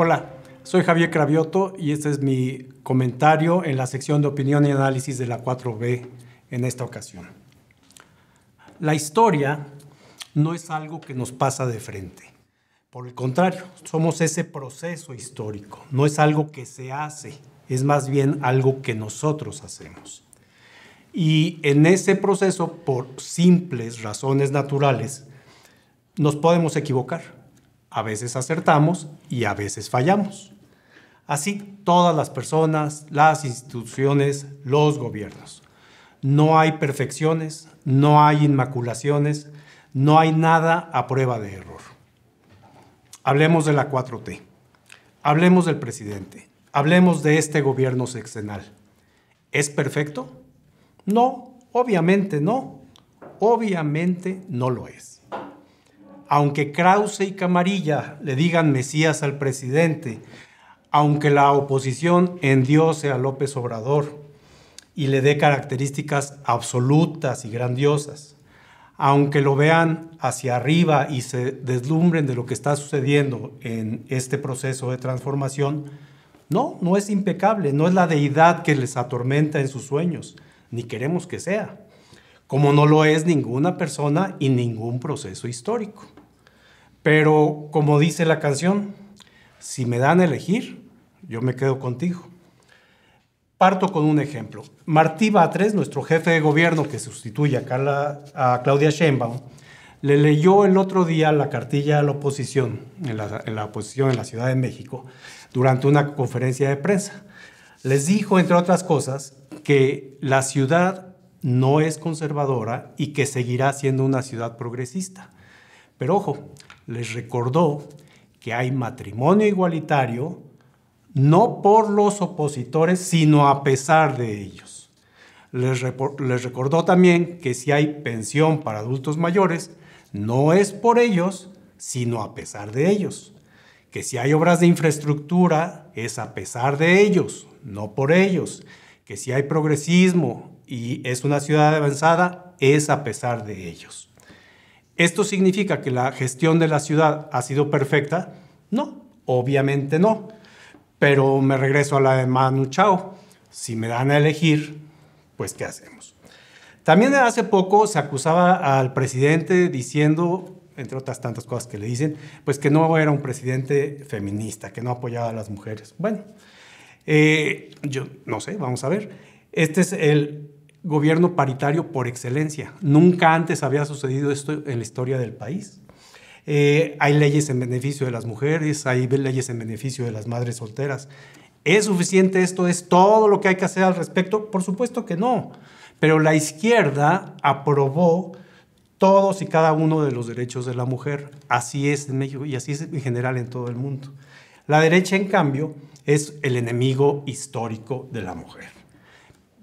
Hola, soy Javier Cravioto y este es mi comentario en la sección de opinión y análisis de la 4B en esta ocasión. La historia no es algo que nos pasa de frente. Por el contrario, somos ese proceso histórico. No es algo que se hace, es más bien algo que nosotros hacemos. Y en ese proceso, por simples razones naturales, nos podemos equivocar a veces acertamos y a veces fallamos. Así todas las personas, las instituciones, los gobiernos. No hay perfecciones, no hay inmaculaciones, no hay nada a prueba de error. Hablemos de la 4T, hablemos del presidente, hablemos de este gobierno sexenal. ¿Es perfecto? No, obviamente no, obviamente no lo es aunque Krause y Camarilla le digan Mesías al presidente, aunque la oposición endiose sea López Obrador y le dé características absolutas y grandiosas, aunque lo vean hacia arriba y se deslumbren de lo que está sucediendo en este proceso de transformación, no, no es impecable, no es la deidad que les atormenta en sus sueños, ni queremos que sea como no lo es ninguna persona y ningún proceso histórico. Pero como dice la canción, si me dan a elegir, yo me quedo contigo. Parto con un ejemplo. Martí Batres, nuestro jefe de gobierno que sustituye a, Claudia Sheinbaum, le leyó el otro día la cartilla a la oposición, en la oposición en la Ciudad de México, durante una conferencia de prensa. Les dijo, entre otras cosas, que la ciudad no es conservadora y que seguirá siendo una ciudad progresista. Pero ojo, les recordó que hay matrimonio igualitario no por los opositores, sino a pesar de ellos. Les, recordó también que si hay pensión para adultos mayores, no es por ellos, sino a pesar de ellos. Que si hay obras de infraestructura, es a pesar de ellos, no por ellos. Que si hay progresismo y es una ciudad avanzada, es a pesar de ellos. ¿Esto significa que la gestión de la ciudad ha sido perfecta? No, obviamente no. Pero me regreso a la de Manu Chao. Si me dan a elegir, pues ¿qué hacemos? También hace poco se acusaba al presidente diciendo, entre otras tantas cosas que le dicen, pues que no era un presidente feminista, que no apoyaba a las mujeres. Bueno, eh, yo no sé, vamos a ver. Este es el gobierno paritario por excelencia. Nunca antes había sucedido esto en la historia del país. Eh, hay leyes en beneficio de las mujeres, hay leyes en beneficio de las madres solteras. ¿Es suficiente esto? ¿Es todo lo que hay que hacer al respecto? Por supuesto que no. Pero la izquierda aprobó todos y cada uno de los derechos de la mujer. Así es en México y así es en general en todo el mundo. La derecha, en cambio, es el enemigo histórico de la mujer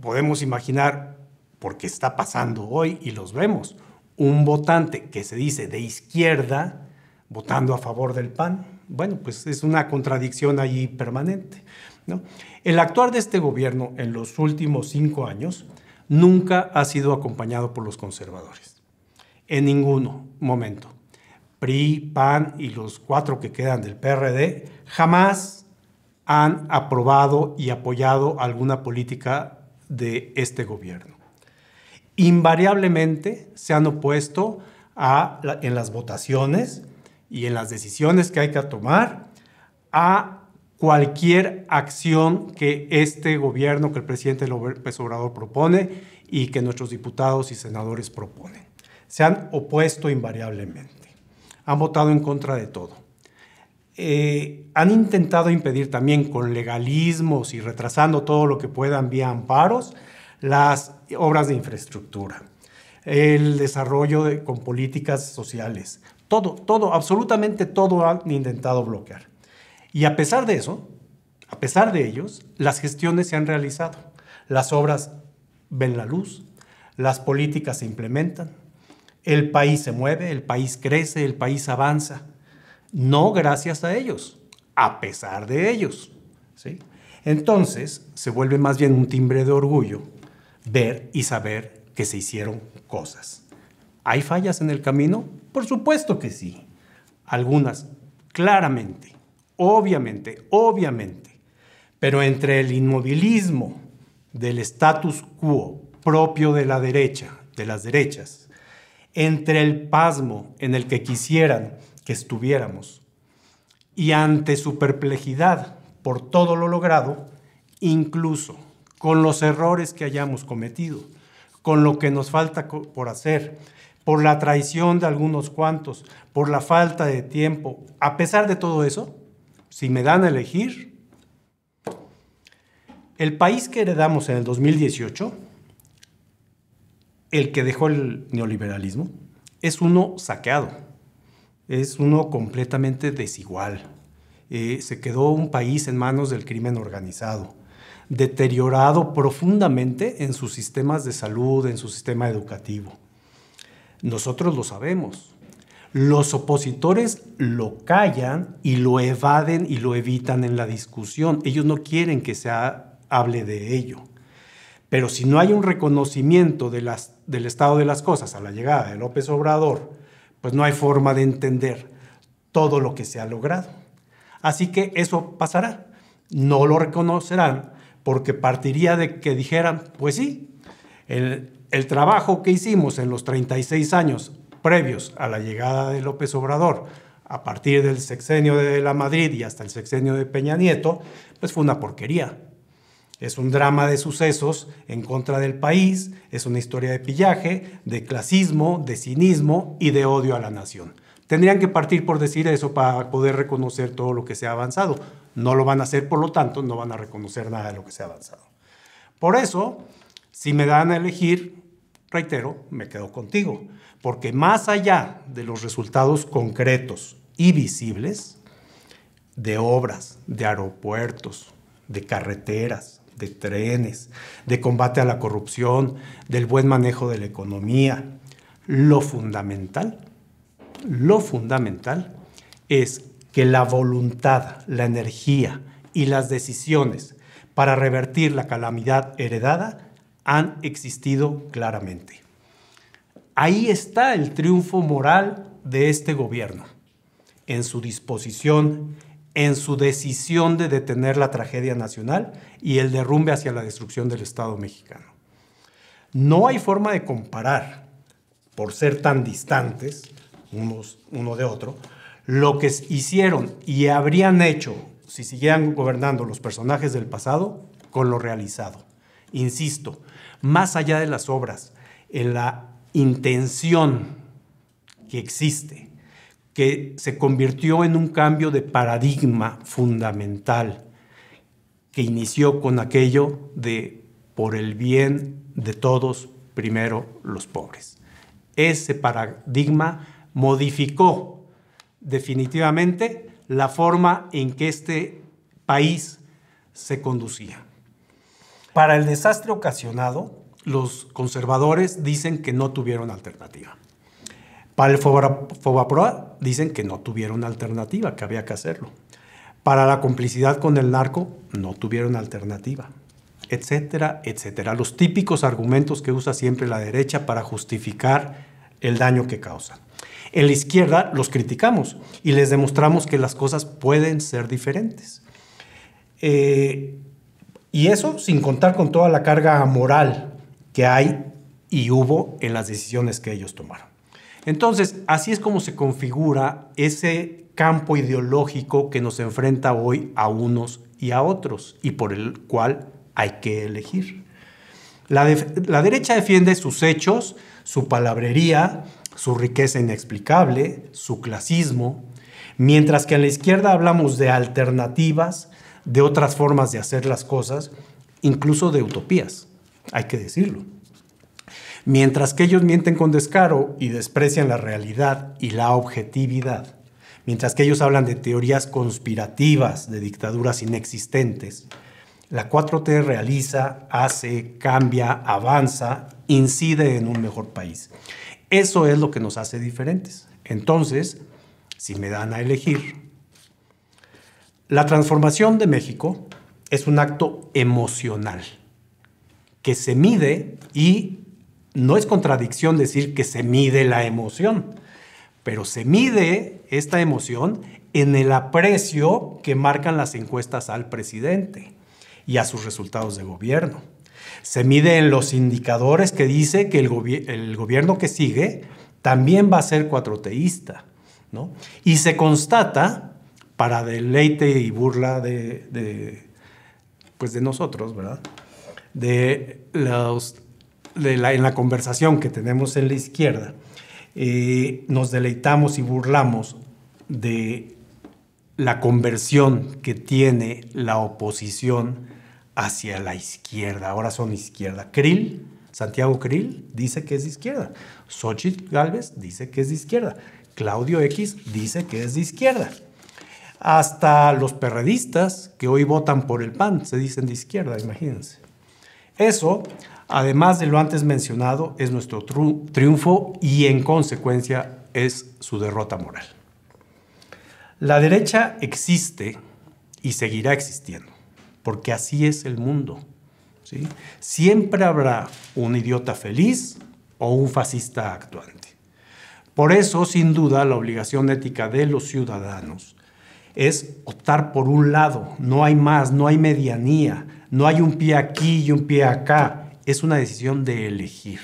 podemos imaginar, porque está pasando hoy y los vemos, un votante que se dice de izquierda votando a favor del PAN. Bueno, pues es una contradicción ahí permanente. ¿no? El actuar de este gobierno en los últimos cinco años nunca ha sido acompañado por los conservadores. En ninguno momento. PRI, PAN y los cuatro que quedan del PRD jamás han aprobado y apoyado alguna política de este gobierno. Invariablemente se han opuesto en las votaciones y en las decisiones que hay que tomar a cualquier acción que este gobierno, que el presidente López Obrador propone y que nuestros diputados y senadores proponen. Se han opuesto invariablemente. Han votado en contra de todo. Eh, han intentado impedir también con legalismos y retrasando todo lo que puedan vía amparos las obras de infraestructura, el desarrollo con políticas sociales, todo, todo, absolutamente todo han intentado bloquear. Y a pesar de eso, a pesar de ellos, las gestiones se han realizado, las obras ven la luz, las políticas se implementan, el país se mueve, el país crece, el país avanza no gracias a ellos, a pesar de ellos. ¿sí? Entonces se vuelve más bien un timbre de orgullo ver y saber que se hicieron cosas. ¿Hay fallas en el camino? Por supuesto que sí. Algunas, claramente, obviamente, obviamente. Pero entre el inmovilismo del status quo propio de la derecha, de las derechas, entre el pasmo en el que quisieran que estuviéramos. Y ante su perplejidad por todo lo logrado, incluso con los errores que hayamos cometido, con lo que nos falta por hacer, por la traición de algunos cuantos, por la falta de tiempo, a pesar de todo eso, si me dan a elegir, el país que heredamos en el 2018, el que dejó el neoliberalismo, es uno saqueado es uno completamente desigual. Eh, se quedó un país en manos del crimen organizado, deteriorado profundamente en sus sistemas de salud, en su sistema educativo. Nosotros lo sabemos. Los opositores lo callan y lo evaden y lo evitan en la discusión. Ellos no quieren que se hable de ello. Pero si no hay un reconocimiento del estado de las cosas a la llegada de López Obrador, pues no hay forma de entender todo lo que se ha logrado. Así que eso pasará. No lo reconocerán porque partiría de que dijeran, pues sí, el, trabajo que hicimos en los 36 años previos a la llegada de López Obrador, a partir del sexenio de la Madrid y hasta el sexenio de Peña Nieto, pues fue una porquería. Es un drama de sucesos en contra del país, es una historia de pillaje, de clasismo, de cinismo y de odio a la nación. Tendrían que partir por decir eso para poder reconocer todo lo que se ha avanzado. No lo van a hacer, por lo tanto, no van a reconocer nada de lo que se ha avanzado. Por eso, si me dan a elegir, reitero, me quedo contigo, porque más allá de los resultados concretos y visibles, de obras, de aeropuertos, de carreteras, de trenes, de combate a la corrupción, del buen manejo de la economía. Lo fundamental, lo fundamental es que la voluntad, la energía y las decisiones para revertir la calamidad heredada han existido claramente. Ahí está el triunfo moral de este gobierno, en su disposición en su decisión de detener la tragedia nacional y el derrumbe hacia la destrucción del Estado mexicano. No hay forma de comparar, por ser tan distantes unos, uno de otro, lo que hicieron y habrían hecho si siguieran gobernando los personajes del pasado con lo realizado. Insisto, más allá de las obras, en la intención que existe que se convirtió en un cambio de paradigma fundamental que inició con aquello de por el bien de todos, primero los pobres. Ese paradigma modificó definitivamente la forma en que este país se conducía. Para el desastre ocasionado, los conservadores dicen que no tuvieron alternativa. Para el Fobaproa dicen que no tuvieron alternativa, que había que hacerlo. Para la complicidad con el narco no tuvieron alternativa, etcétera, etcétera. Los típicos argumentos que usa siempre la derecha para justificar el daño que causan. En la izquierda los criticamos y les demostramos que las cosas pueden ser diferentes. Eh, y eso sin contar con toda la carga moral que hay y hubo en las decisiones que ellos tomaron. Entonces, así es como se configura ese campo ideológico que nos enfrenta hoy a unos y a otros y por el cual hay que elegir. La, derecha defiende sus hechos, su palabrería, su riqueza inexplicable, su clasismo, mientras que a la izquierda hablamos de alternativas, de otras formas de hacer las cosas, incluso de utopías, hay que decirlo. Mientras que ellos mienten con descaro y desprecian la realidad y la objetividad, mientras que ellos hablan de teorías conspirativas de dictaduras inexistentes, la 4T realiza, hace, cambia, avanza, incide en un mejor país. Eso es lo que nos hace diferentes. Entonces, si me dan a elegir, la transformación de México es un acto emocional que se mide y no es contradicción decir que se mide la emoción, pero se mide esta emoción en el aprecio que marcan las encuestas al presidente y a sus resultados de gobierno. Se mide en los indicadores que dice que el, gobierno que sigue también va a ser cuatroteísta. ¿no? Y se constata, para deleite y burla de, pues de nosotros, ¿verdad? de los en la conversación que tenemos en la izquierda, eh, nos deleitamos y burlamos de la conversión que tiene la oposición hacia la izquierda. Ahora son izquierda. Krill, Santiago Krill, dice que es de izquierda. Xochitl Galvez dice que es de izquierda. Claudio X dice que es de izquierda. Hasta los perredistas que hoy votan por el PAN se dicen de izquierda, imagínense. Eso, además de lo antes mencionado, es nuestro triunfo y en consecuencia es su derrota moral. La derecha existe y seguirá existiendo, porque así es el mundo. Siempre habrá un idiota feliz o un fascista actuante. Por eso, sin duda, la obligación ética de los ciudadanos es optar por un lado, no hay más, no hay medianía, no hay un pie aquí y un pie acá, es una decisión de elegir.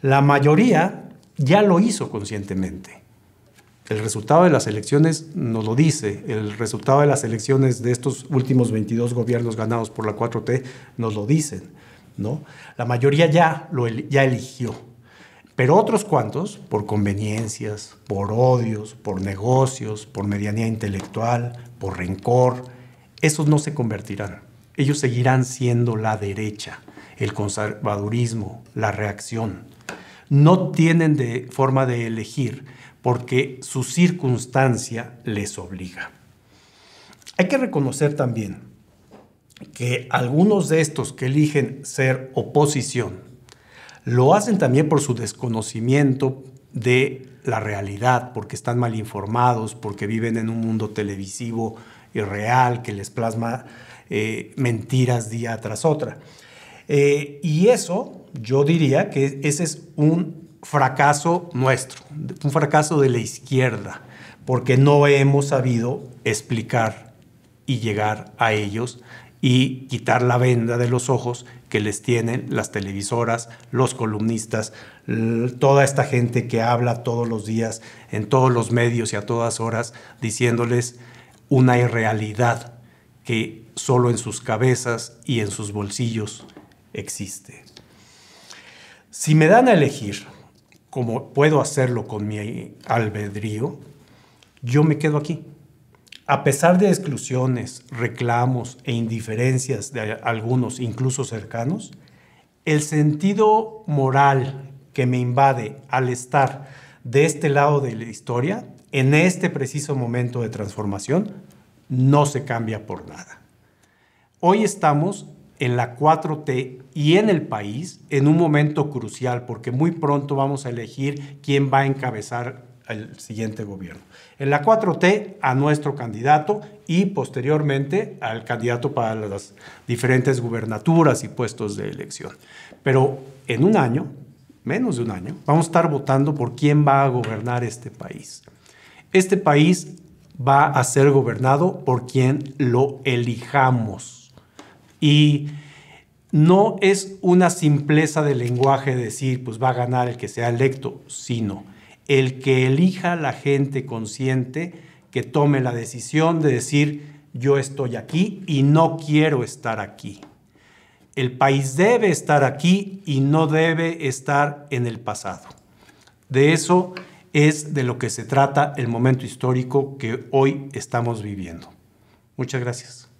La mayoría ya lo hizo conscientemente. El resultado de las elecciones nos lo dice, el resultado de las elecciones de estos últimos 22 gobiernos ganados por la 4T nos lo dicen, ¿no? La mayoría ya lo ya eligió. Pero otros cuantos, por conveniencias, por odios, por negocios, por medianía intelectual, por rencor, esos no se convertirán. Ellos seguirán siendo la derecha, el conservadurismo, la reacción. No tienen de forma de elegir porque su circunstancia les obliga. Hay que reconocer también que algunos de estos que eligen ser oposición lo hacen también por su desconocimiento de la realidad, porque están mal informados, porque viven en un mundo televisivo real que les plasma eh, mentiras día tras otra. Eh, y eso, yo diría que ese es un fracaso nuestro, un fracaso de la izquierda, porque no hemos sabido explicar y llegar a ellos y quitar la venda de los ojos que les tienen las televisoras, los columnistas, toda esta gente que habla todos los días en todos los medios y a todas horas diciéndoles una irrealidad que solo en sus cabezas y en sus bolsillos existe. Si me dan a elegir, como puedo hacerlo con mi albedrío, yo me quedo aquí a pesar de exclusiones, reclamos e indiferencias de algunos, incluso cercanos, el sentido moral que me invade al estar de este lado de la historia, en este preciso momento de transformación, no se cambia por nada. Hoy estamos en la 4T y en el país en un momento crucial porque muy pronto vamos a elegir quién va a encabezar el siguiente gobierno. En la 4T a nuestro candidato y posteriormente al candidato para las diferentes gubernaturas y puestos de elección. Pero en un año, menos de un año, vamos a estar votando por quién va a gobernar este país. Este país va a ser gobernado por quien lo elijamos. Y no es una simpleza de lenguaje decir, pues va a ganar el que sea electo, sino el que elija la gente consciente que tome la decisión de decir yo estoy aquí y no quiero estar aquí. El país debe estar aquí y no debe estar en el pasado. De eso es de lo que se trata el momento histórico que hoy estamos viviendo. Muchas gracias.